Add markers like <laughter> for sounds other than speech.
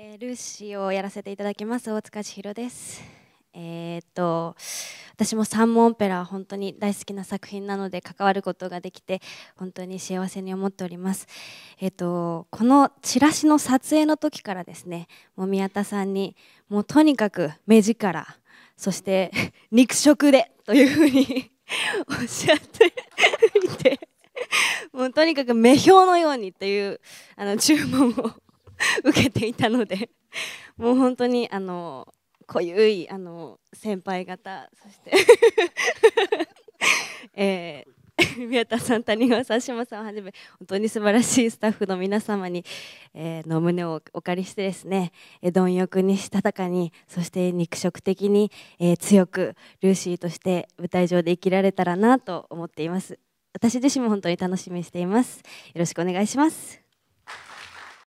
えー、ルーシーをやらせていただきます大塚千尋です。えー、っと私も三門オペラ本当に大好きな作品なので関わることができて本当に幸せに思っております。えー、っとこのチラシの撮影の時からですね、もう宮田さんにもうとにかく目力そして <laughs> 肉食でというふうに <laughs> おっしゃっていて、もうとにかく目標のようにというあの注文を。<laughs> 受けていたのでもう本当にあの濃ゆいあの先輩方そして <laughs> えー、宮田さん谷川さん島さんをはじめ本当に素晴らしいスタッフの皆様に、えー、の胸をお借りしてですね貪欲にしたたかにそして肉食的に、えー、強くルーシーとして舞台上で生きられたらなと思っています私自身も本当に楽しみにしていますよろしくお願いします